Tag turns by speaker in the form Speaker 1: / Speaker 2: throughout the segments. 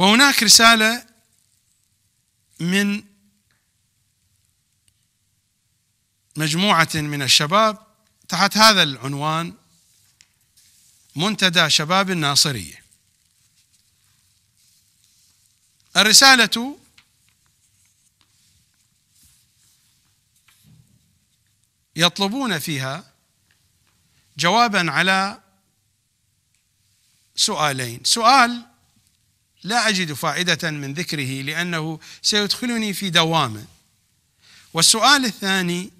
Speaker 1: وهناك رسالة من مجموعة من الشباب تحت هذا العنوان منتدى شباب الناصرية الرسالة يطلبون فيها جوابا على سؤالين سؤال لا أجد فائدة من ذكره لأنه سيدخلني في دوامة والسؤال الثاني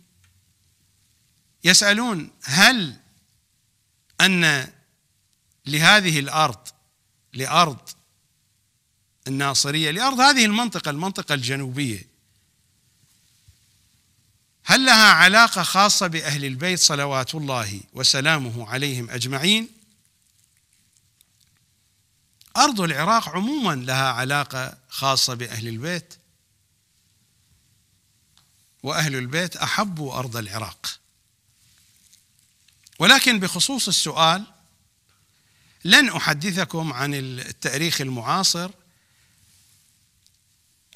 Speaker 1: يسألون هل أن لهذه الأرض لأرض الناصرية لأرض هذه المنطقة المنطقة الجنوبية هل لها علاقة خاصة بأهل البيت صلوات الله وسلامه عليهم أجمعين أرض العراق عموما لها علاقة خاصة بأهل البيت وأهل البيت أحبوا أرض العراق ولكن بخصوص السؤال لن أحدثكم عن التاريخ المعاصر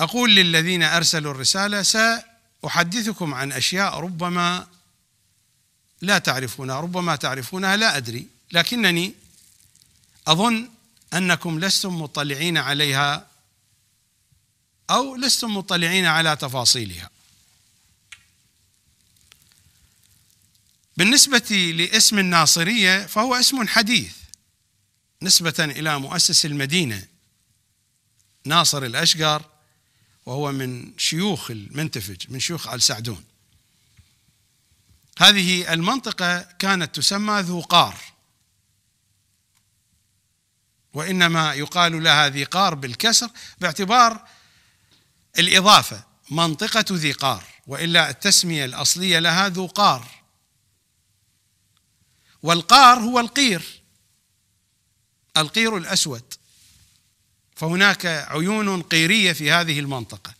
Speaker 1: أقول للذين أرسلوا الرسالة سأحدثكم عن أشياء ربما لا تعرفونها ربما تعرفونها لا أدري لكنني أظن أنكم لستم مطلعين عليها أو لستم مطلعين على تفاصيلها بالنسبة لاسم الناصرية فهو اسم حديث نسبة إلى مؤسس المدينة ناصر الأشقر وهو من شيوخ المنتفج من شيوخ آل سعدون هذه المنطقة كانت تسمى ذوقار وانما يقال لها ذي قار بالكسر باعتبار الاضافه منطقه ذي قار والا التسميه الاصليه لها ذو قار والقار هو القير القير الاسود فهناك عيون قيريه في هذه المنطقه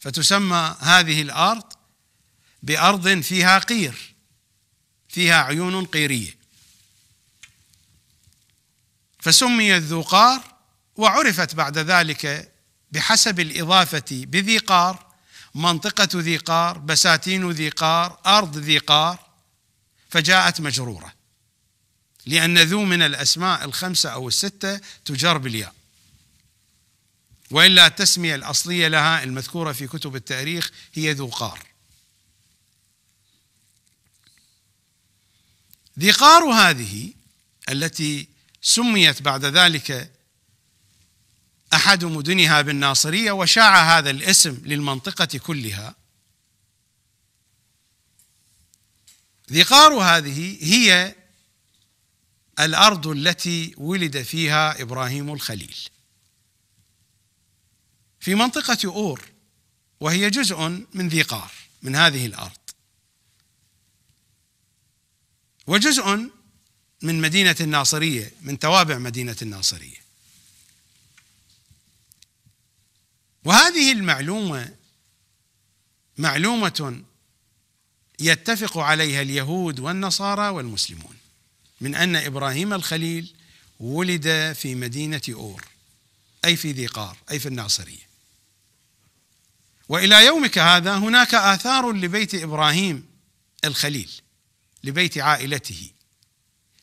Speaker 1: فتسمى هذه الارض بارض فيها قير فيها عيون قيريه فسميت ذو وعرفت بعد ذلك بحسب الإضافة بذي قار منطقة ذي قار بساتين ذي قار أرض ذي قار فجاءت مجرورة لأن ذو من الأسماء الخمسة أو الستة تجر بالياء وإلا التسمية الأصلية لها المذكورة في كتب التاريخ هي ذوقار قار ذي قار هذه التي سميت بعد ذلك احد مدنها بالناصريه وشاع هذا الاسم للمنطقه كلها ذقار هذه هي الارض التي ولد فيها ابراهيم الخليل في منطقه اور وهي جزء من ذقار من هذه الارض وجزء من مدينة الناصرية من توابع مدينة الناصرية وهذه المعلومة معلومة يتفق عليها اليهود والنصارى والمسلمون من أن إبراهيم الخليل ولد في مدينة أور أي في ذي قار أي في الناصرية والى يومك هذا هناك اثار لبيت ابراهيم الخليل لبيت عائلته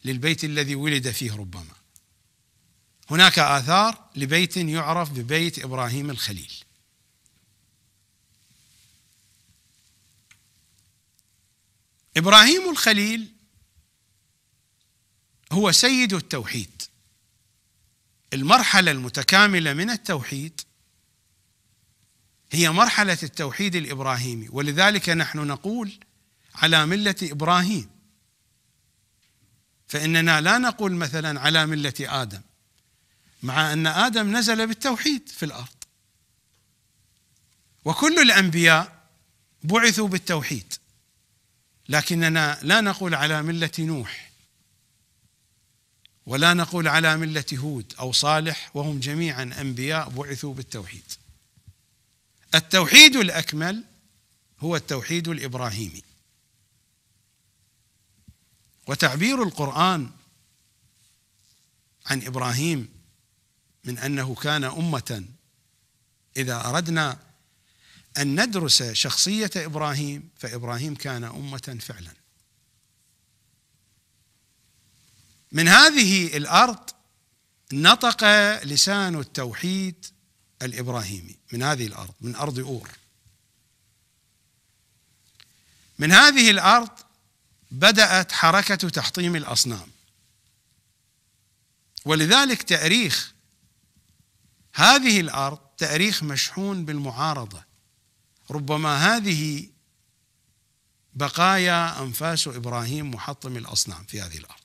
Speaker 1: للبيت الذي ولد فيه ربما هناك آثار لبيت يعرف ببيت إبراهيم الخليل إبراهيم الخليل هو سيد التوحيد المرحلة المتكاملة من التوحيد هي مرحلة التوحيد الإبراهيمي ولذلك نحن نقول على ملة إبراهيم فإننا لا نقول مثلا على ملة آدم مع أن آدم نزل بالتوحيد في الأرض وكل الأنبياء بعثوا بالتوحيد لكننا لا نقول على ملة نوح ولا نقول على ملة هود أو صالح وهم جميعا أنبياء بعثوا بالتوحيد التوحيد الأكمل هو التوحيد الإبراهيمي وتعبير القرآن عن إبراهيم من أنه كان أمة إذا أردنا أن ندرس شخصية إبراهيم فإبراهيم كان أمة فعلا من هذه الأرض نطق لسان التوحيد الإبراهيمي من هذه الأرض من أرض أور من هذه الأرض بدأت حركة تحطيم الأصنام ولذلك تأريخ هذه الأرض تأريخ مشحون بالمعارضة ربما هذه بقايا أنفاس إبراهيم محطم الأصنام في هذه الأرض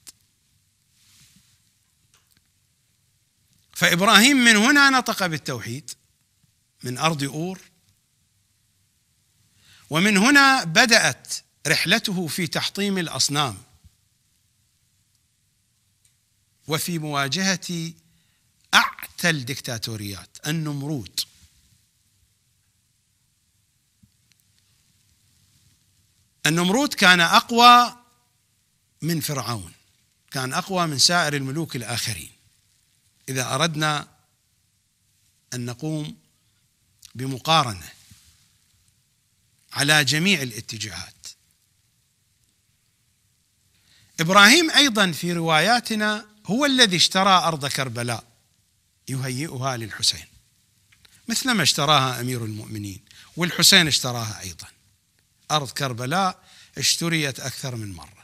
Speaker 1: فإبراهيم من هنا نطق بالتوحيد من أرض أور ومن هنا بدأت رحلته في تحطيم الاصنام وفي مواجهه اعتى الدكتاتوريات النمرود النمرود كان اقوى من فرعون كان اقوى من سائر الملوك الاخرين اذا اردنا ان نقوم بمقارنه على جميع الاتجاهات ابراهيم ايضا في رواياتنا هو الذي اشترى ارض كربلاء يهيئها للحسين مثلما اشتراها امير المؤمنين والحسين اشتراها ايضا ارض كربلاء اشتريت اكثر من مره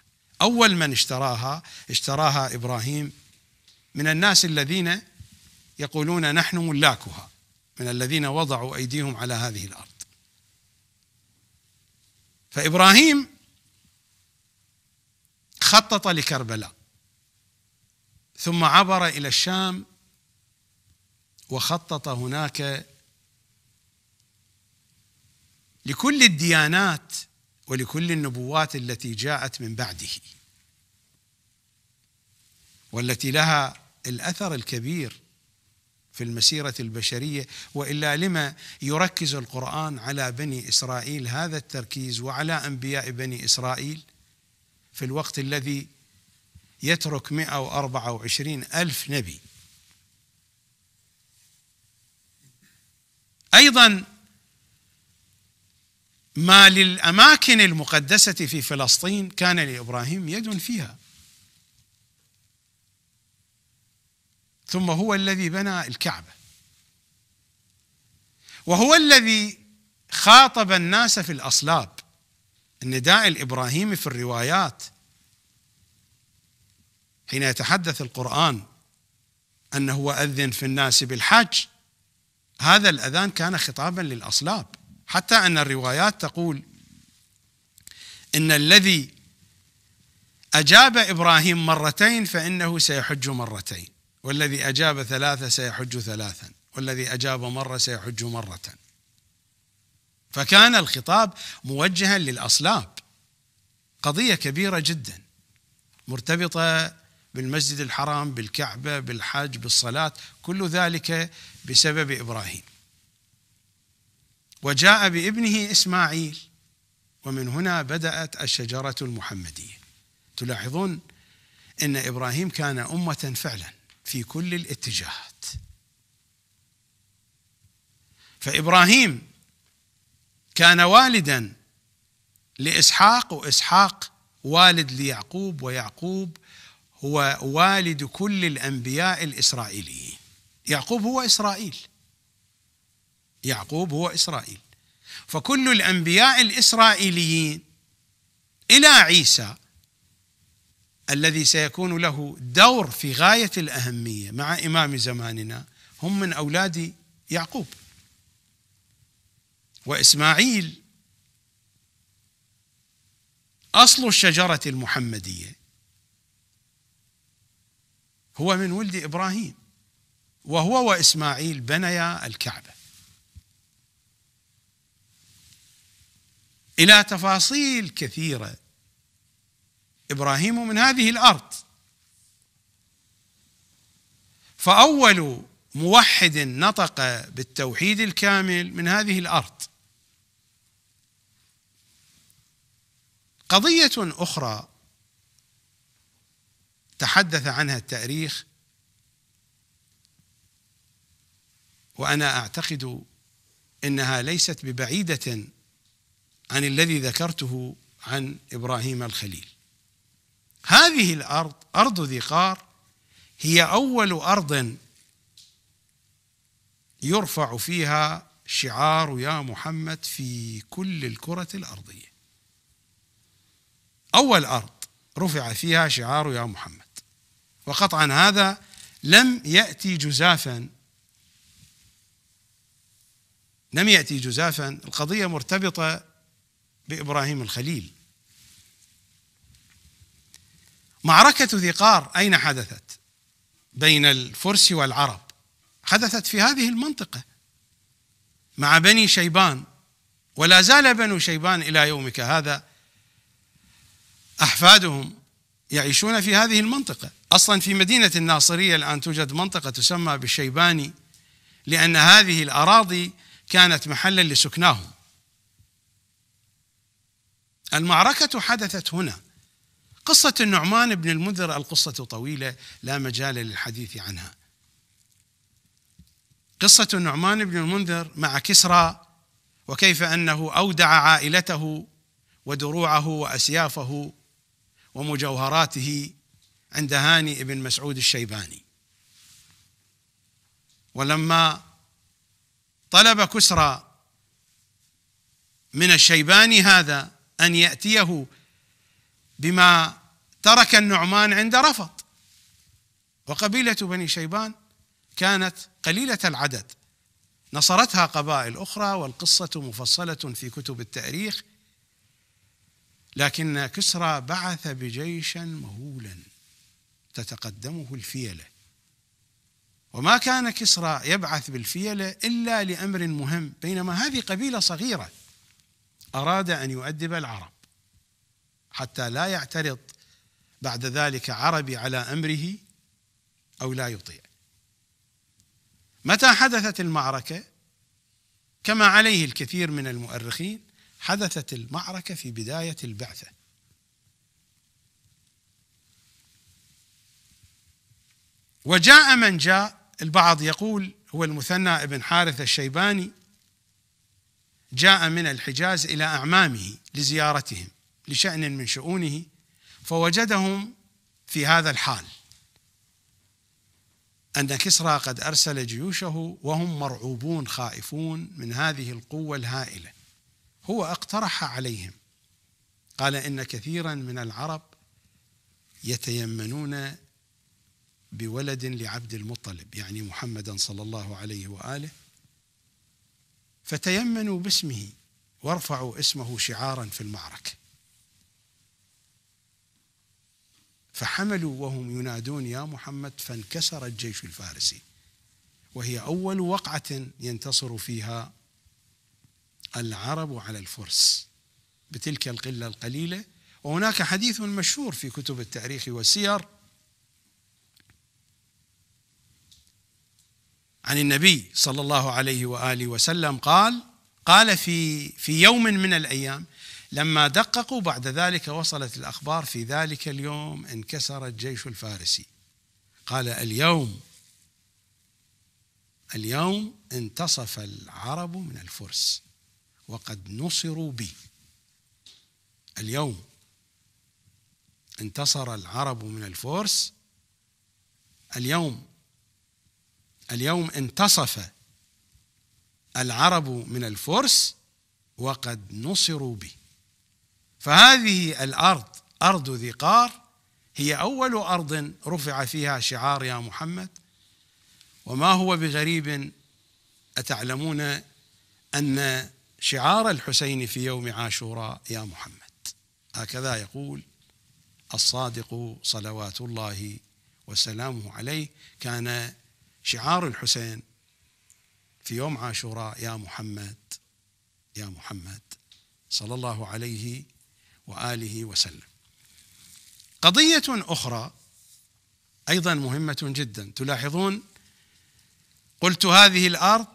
Speaker 1: اول من اشتراها اشتراها ابراهيم من الناس الذين يقولون نحن ملاكها من الذين وضعوا ايديهم على هذه الارض فابراهيم خطط لكربلاء ثم عبر الى الشام وخطط هناك لكل الديانات ولكل النبوات التي جاءت من بعده والتي لها الاثر الكبير في المسيره البشريه والا لما يركز القران على بني اسرائيل هذا التركيز وعلى انبياء بني اسرائيل في الوقت الذي يترك 124 ألف نبي أيضا ما للأماكن المقدسة في فلسطين كان لإبراهيم يد فيها ثم هو الذي بنى الكعبة وهو الذي خاطب الناس في الأصلاب النداء الابراهيمي في الروايات حين يتحدث القران انه اذن في الناس بالحج هذا الاذان كان خطابا للاصلاب حتى ان الروايات تقول ان الذي اجاب ابراهيم مرتين فانه سيحج مرتين والذي اجاب ثلاثه سيحج ثلاثا والذي اجاب مره سيحج مره فكان الخطاب موجها للاصلاب قضيه كبيره جدا مرتبطه بالمسجد الحرام بالكعبه بالحج بالصلاه كل ذلك بسبب ابراهيم وجاء بابنه اسماعيل ومن هنا بدات الشجره المحمديه تلاحظون ان ابراهيم كان امه فعلا في كل الاتجاهات فابراهيم كان والدا لاسحاق واسحاق والد ليعقوب ويعقوب هو والد كل الانبياء الاسرائيليين يعقوب هو اسرائيل يعقوب هو اسرائيل فكل الانبياء الاسرائيليين الى عيسى الذي سيكون له دور في غايه الاهميه مع امام زماننا هم من اولاد يعقوب واسماعيل اصل الشجره المحمديه هو من ولد ابراهيم وهو واسماعيل بنيا الكعبه الى تفاصيل كثيره ابراهيم من هذه الارض فاول موحد نطق بالتوحيد الكامل من هذه الارض قضية أخرى تحدث عنها التاريخ وأنا أعتقد إنها ليست ببعيدة عن الذي ذكرته عن إبراهيم الخليل هذه الأرض أرض ذي قار هي أول أرض يرفع فيها شعار يا محمد في كل الكرة الأرضية أول أرض رفع فيها شعار يا محمد وقطعا هذا لم يأتي جزافا لم يأتي جزافا القضية مرتبطة بإبراهيم الخليل معركة ذقار أين حدثت؟ بين الفرس والعرب حدثت في هذه المنطقة مع بني شيبان ولا زال بنو شيبان إلى يومك هذا أحفادهم يعيشون في هذه المنطقة أصلا في مدينة الناصرية الآن توجد منطقة تسمى بالشيباني لأن هذه الأراضي كانت محلا لسكناهم المعركة حدثت هنا قصة النعمان بن المنذر القصة طويلة لا مجال للحديث عنها قصة النعمان بن المنذر مع كسرى وكيف أنه أودع عائلته ودروعه وأسيافه ومجوهراته عند هاني ابن مسعود الشيباني ولما طلب كسرى من الشيباني هذا ان ياتيه بما ترك النعمان عند رفض وقبيله بني شيبان كانت قليله العدد نصرتها قبائل اخرى والقصه مفصله في كتب التاريخ لكن كسرى بعث بجيشا مهولا تتقدمه الفيله وما كان كسرى يبعث بالفيله الا لامر مهم بينما هذه قبيله صغيره اراد ان يؤدب العرب حتى لا يعترض بعد ذلك عربي على امره او لا يطيع متى حدثت المعركه كما عليه الكثير من المؤرخين حدثت المعركة في بداية البعثة وجاء من جاء البعض يقول هو المثنى ابن حارث الشيباني جاء من الحجاز إلى أعمامه لزيارتهم لشأن من شؤونه فوجدهم في هذا الحال أن كسرى قد أرسل جيوشه وهم مرعوبون خائفون من هذه القوة الهائلة هو اقترح عليهم قال ان كثيرا من العرب يتيمنون بولد لعبد المطلب يعني محمدا صلى الله عليه واله فتيمنوا باسمه وارفعوا اسمه شعارا في المعركه فحملوا وهم ينادون يا محمد فانكسر الجيش الفارسي وهي اول وقعه ينتصر فيها العرب على الفرس بتلك القله القليله وهناك حديث مشهور في كتب التاريخ والسير عن النبي صلى الله عليه واله وسلم قال قال في في يوم من الايام لما دققوا بعد ذلك وصلت الاخبار في ذلك اليوم انكسر الجيش الفارسي قال اليوم اليوم انتصف العرب من الفرس وقد نصروا بي اليوم انتصر العرب من الفرس اليوم اليوم انتصف العرب من الفرس وقد نصروا بي فهذه الارض ارض ذي قار هي اول ارض رفع فيها شعار يا محمد وما هو بغريب اتعلمون ان شعار الحسين في يوم عاشوراء يا محمد هكذا يقول الصادق صلوات الله وسلامه عليه كان شعار الحسين في يوم عاشوراء يا محمد يا محمد صلى الله عليه واله وسلم. قضيه اخرى ايضا مهمه جدا تلاحظون قلت هذه الارض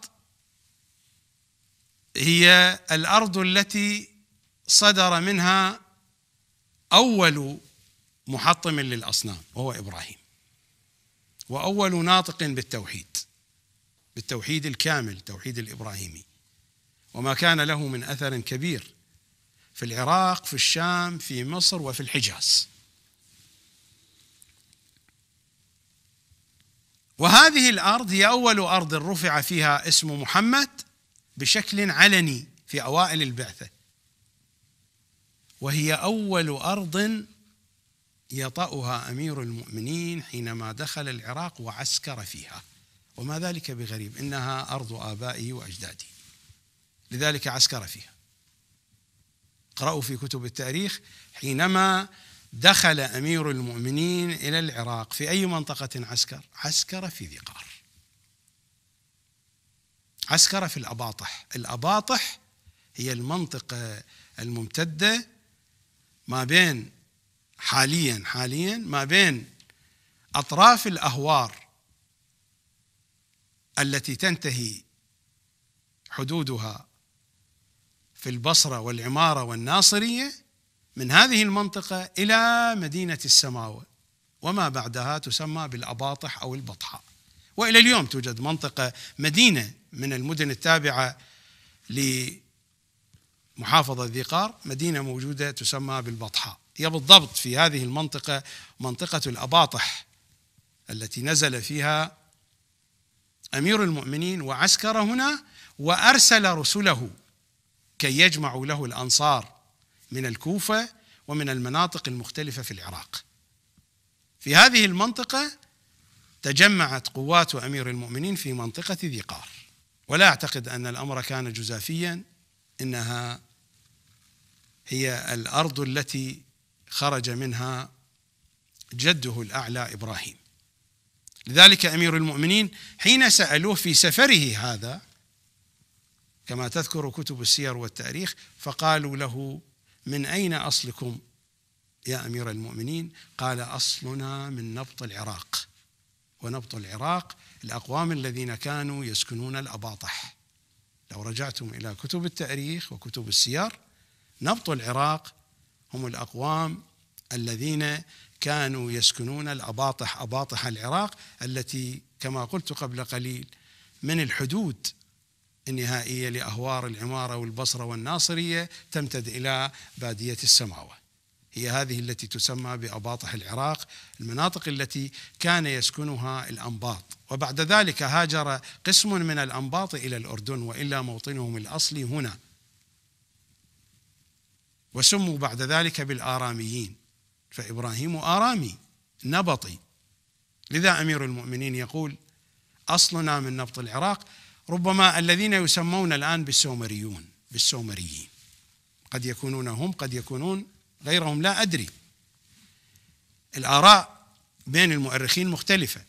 Speaker 1: هي الارض التي صدر منها اول محطم للاصنام وهو ابراهيم واول ناطق بالتوحيد بالتوحيد الكامل توحيد الابراهيمي وما كان له من اثر كبير في العراق في الشام في مصر وفي الحجاز وهذه الارض هي اول ارض رفع فيها اسم محمد بشكل علني في اوائل البعثه وهي اول ارض يطأها امير المؤمنين حينما دخل العراق وعسكر فيها وما ذلك بغريب انها ارض ابائه واجداده لذلك عسكر فيها اقرأوا في كتب التاريخ حينما دخل امير المؤمنين الى العراق في اي منطقه عسكر؟ عسكر في ذقار عسكر في الأباطح الأباطح هي المنطقة الممتدة ما بين حاليا حاليا ما بين أطراف الأهوار التي تنتهي حدودها في البصرة والعمارة والناصرية من هذه المنطقة إلى مدينة السماوة وما بعدها تسمى بالأباطح أو البطحاء والى اليوم توجد منطقه مدينه من المدن التابعه لمحافظه ذي قار مدينه موجوده تسمى بالبطحاء هي بالضبط في هذه المنطقه منطقه الاباطح التي نزل فيها امير المؤمنين وعسكر هنا وارسل رسله كي يجمعوا له الانصار من الكوفه ومن المناطق المختلفه في العراق. في هذه المنطقه تجمعت قوات امير المؤمنين في منطقه ذي قار ولا اعتقد ان الامر كان جزافيا انها هي الارض التي خرج منها جده الاعلى ابراهيم لذلك امير المؤمنين حين سالوه في سفره هذا كما تذكر كتب السير والتاريخ فقالوا له من اين اصلكم يا امير المؤمنين قال اصلنا من نبط العراق ونبط العراق الأقوام الذين كانوا يسكنون الأباطح لو رجعتم إلى كتب التاريخ وكتب السير نبط العراق هم الأقوام الذين كانوا يسكنون الأباطح أباطح العراق التي كما قلت قبل قليل من الحدود النهائية لأهوار العمارة والبصرة والناصرية تمتد إلى بادية السماوة هي هذه التي تسمى بأباطح العراق المناطق التي كان يسكنها الأنباط وبعد ذلك هاجر قسم من الأنباط إلى الأردن وإلا موطنهم الأصلي هنا وسموا بعد ذلك بالآراميين فإبراهيم آرامي نبطي لذا أمير المؤمنين يقول أصلنا من نبط العراق ربما الذين يسمون الآن بالسومريون بالسومريين قد يكونون هم قد يكونون غيرهم لا أدري الآراء بين المؤرخين مختلفة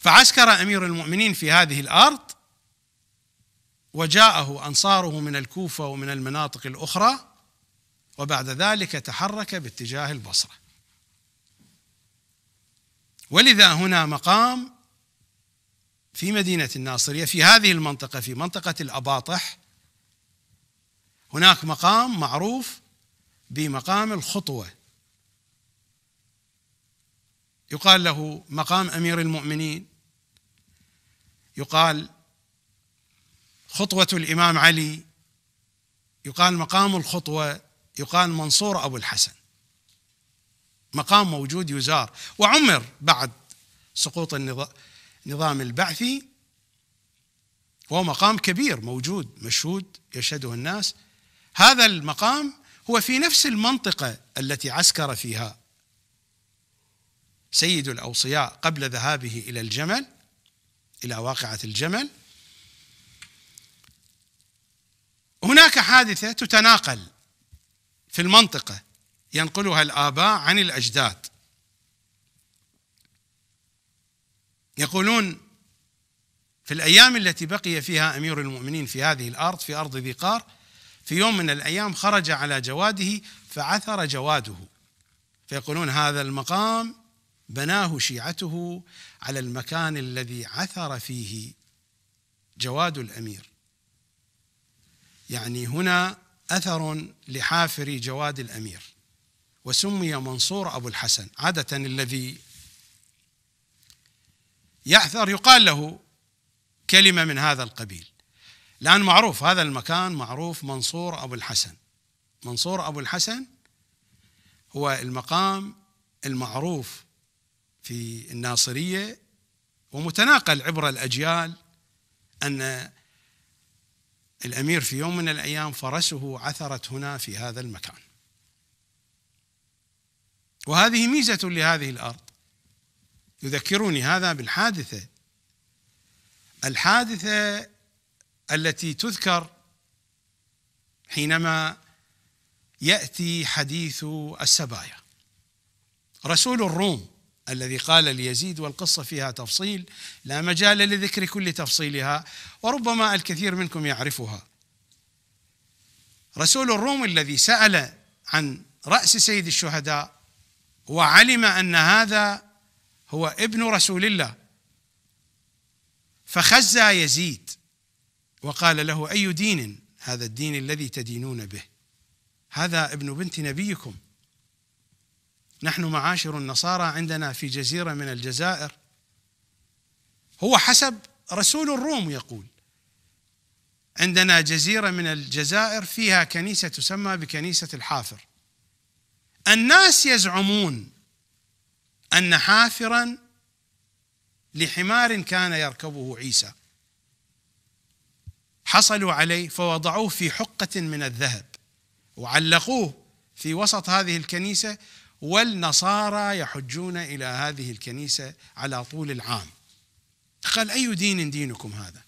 Speaker 1: فعسكر أمير المؤمنين في هذه الأرض وجاءه أنصاره من الكوفة ومن المناطق الأخرى وبعد ذلك تحرك باتجاه البصرة ولذا هنا مقام في مدينة الناصرية في هذه المنطقة في منطقة الأباطح هناك مقام معروف بمقام الخطوه يقال له مقام امير المؤمنين يقال خطوه الامام علي يقال مقام الخطوه يقال منصور ابو الحسن مقام موجود يزار وعمر بعد سقوط النظام البعثي هو مقام كبير موجود مشهود يشهده الناس هذا المقام هو في نفس المنطقة التي عسكر فيها سيد الأوصياء قبل ذهابه إلى الجمل إلى واقعة الجمل هناك حادثة تتناقل في المنطقة ينقلها الآباء عن الأجداد يقولون في الأيام التي بقي فيها أمير المؤمنين في هذه الأرض في أرض ذي قار في يوم من الأيام خرج على جواده فعثر جواده فيقولون هذا المقام بناه شيعته على المكان الذي عثر فيه جواد الأمير يعني هنا أثر لحافر جواد الأمير وسمي منصور أبو الحسن عادة الذي يعثر يقال له كلمة من هذا القبيل الآن معروف هذا المكان معروف منصور أبو الحسن منصور أبو الحسن هو المقام المعروف في الناصرية ومتناقل عبر الأجيال أن الأمير في يوم من الأيام فرسه عثرت هنا في هذا المكان وهذه ميزة لهذه الأرض يذكرني هذا بالحادثة الحادثة التي تذكر حينما ياتي حديث السبايا رسول الروم الذي قال ليزيد والقصه فيها تفصيل لا مجال لذكر كل تفصيلها وربما الكثير منكم يعرفها رسول الروم الذي سال عن راس سيد الشهداء وعلم ان هذا هو ابن رسول الله فخزى يزيد وقال له أي دين هذا الدين الذي تدينون به هذا ابن بنت نبيكم نحن معاشر النصارى عندنا في جزيرة من الجزائر هو حسب رسول الروم يقول عندنا جزيرة من الجزائر فيها كنيسة تسمى بكنيسة الحافر الناس يزعمون أن حافرا لحمار كان يركبه عيسى حصلوا عليه فوضعوه في حقة من الذهب وعلقوه في وسط هذه الكنيسة والنصارى يحجون إلى هذه الكنيسة على طول العام قال أي دين دينكم هذا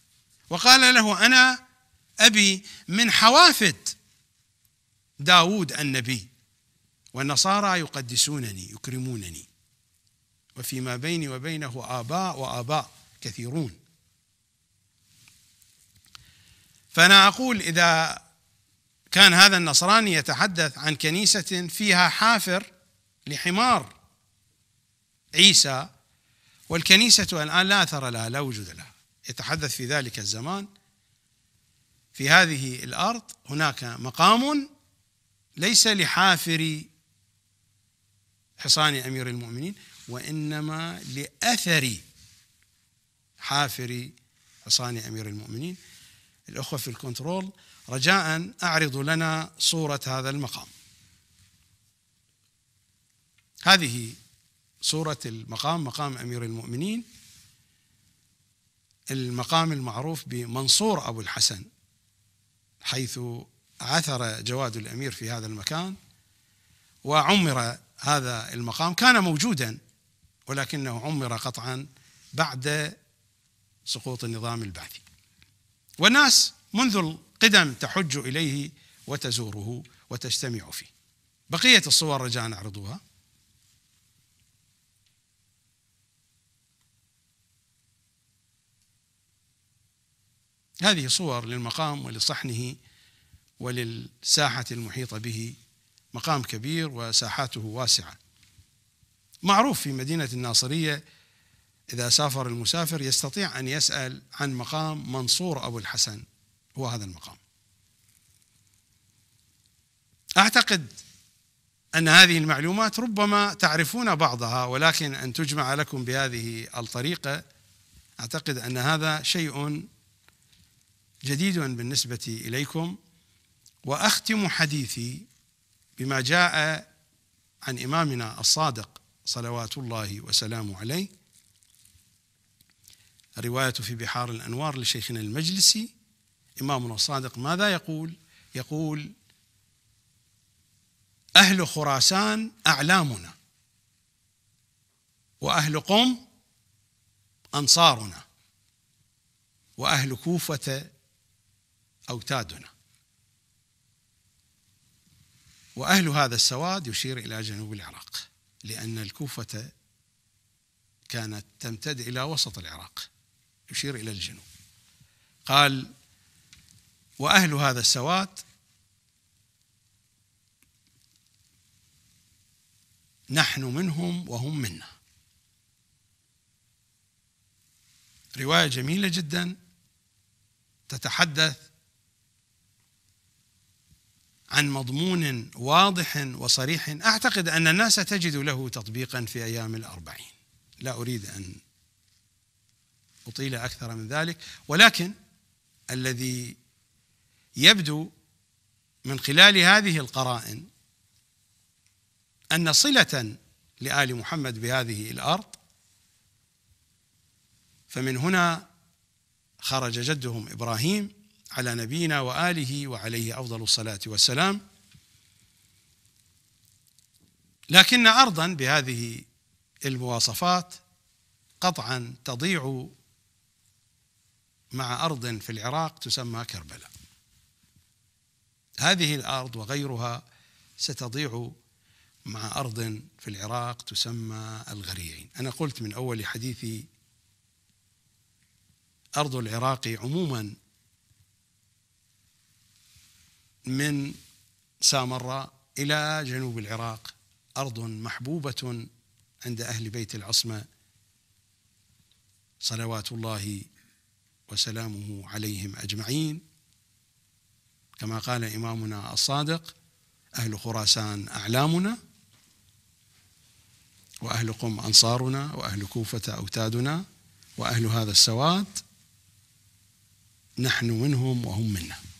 Speaker 1: وقال له أنا أبي من حوافد داود النبي والنصارى يقدسونني يكرمونني وفيما بيني وبينه آباء وآباء كثيرون فأنا أقول إذا كان هذا النصراني يتحدث عن كنيسة فيها حافر لحمار عيسى والكنيسة الآن لا أثر لها لا وجود لها يتحدث في ذلك الزمان في هذه الأرض هناك مقام ليس لحافر حصان أمير المؤمنين وإنما لأثر حافر حصان أمير المؤمنين الأخوة في الكنترول رجاء أعرضوا لنا صورة هذا المقام هذه صورة المقام مقام أمير المؤمنين المقام المعروف بمنصور أبو الحسن حيث عثر جواد الأمير في هذا المكان وعمر هذا المقام كان موجودا ولكنه عمر قطعا بعد سقوط النظام البعثي والناس منذ القدم تحج اليه وتزوره وتجتمع فيه. بقيه الصور رجاء اعرضوها. هذه صور للمقام ولصحنه وللساحه المحيطه به مقام كبير وساحاته واسعه. معروف في مدينه الناصريه إذا سافر المسافر يستطيع أن يسأل عن مقام منصور أبو الحسن هو هذا المقام أعتقد أن هذه المعلومات ربما تعرفون بعضها ولكن أن تجمع لكم بهذه الطريقة أعتقد أن هذا شيء جديد بالنسبة إليكم وأختم حديثي بما جاء عن إمامنا الصادق صلوات الله وسلامه عليه رواية في بحار الأنوار لشيخنا المجلسي إمامنا الصادق ماذا يقول يقول أهل خراسان أعلامنا وأهل قم أنصارنا وأهل كوفة أوتادنا وأهل هذا السواد يشير إلى جنوب العراق لأن الكوفة كانت تمتد إلى وسط العراق يشير إلى الجنوب قال وأهل هذا السواد نحن منهم وهم منا رواية جميلة جدا تتحدث عن مضمون واضح وصريح أعتقد أن الناس تجد له تطبيقا في أيام الأربعين لا أريد أن أطيل أكثر من ذلك ولكن الذي يبدو من خلال هذه القرائن أن صلة لآل محمد بهذه الأرض فمن هنا خرج جدهم إبراهيم على نبينا وآله وعليه أفضل الصلاة والسلام لكن أرضا بهذه المواصفات قطعا تضيع مع أرض في العراق تسمى كربلاء هذه الأرض وغيرها ستضيع مع أرض في العراق تسمى الغريعين أنا قلت من أول حديثي أرض العراق عموما من سامراء إلى جنوب العراق أرض محبوبة عند أهل بيت العصمة صلوات الله وسلامه عليهم اجمعين كما قال امامنا الصادق اهل خراسان اعلامنا واهل قم انصارنا واهل كوفه اوتادنا واهل هذا السواد نحن منهم وهم منا